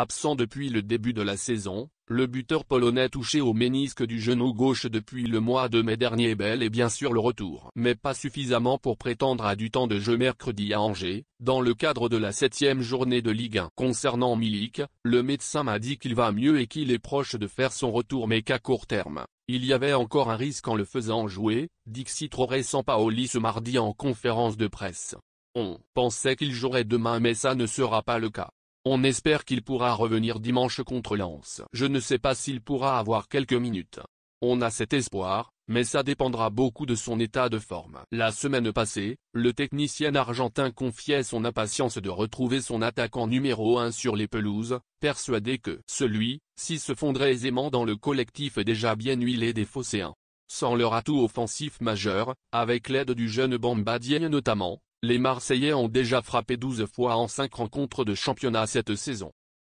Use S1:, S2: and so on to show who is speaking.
S1: Absent depuis le début de la saison, le buteur polonais touché au ménisque du genou gauche depuis le mois de mai dernier est bel et bien sûr le retour. Mais pas suffisamment pour prétendre à du temps de jeu mercredi à Angers, dans le cadre de la septième journée de Ligue 1. Concernant Milik, le médecin m'a dit qu'il va mieux et qu'il est proche de faire son retour mais qu'à court terme. Il y avait encore un risque en le faisant jouer, dit Citroën sans Paoli ce mardi en conférence de presse. On pensait qu'il jouerait demain mais ça ne sera pas le cas. On espère qu'il pourra revenir dimanche contre Lens. Je ne sais pas s'il pourra avoir quelques minutes. On a cet espoir, mais ça dépendra beaucoup de son état de forme. La semaine passée, le technicien argentin confiait son impatience de retrouver son attaquant numéro 1 sur les pelouses, persuadé que celui-ci se fondrait aisément dans le collectif déjà bien huilé des Phocéens. Sans leur atout offensif majeur, avec l'aide du jeune Bambadien notamment, les Marseillais ont déjà frappé 12 fois en 5 rencontres de championnat cette saison.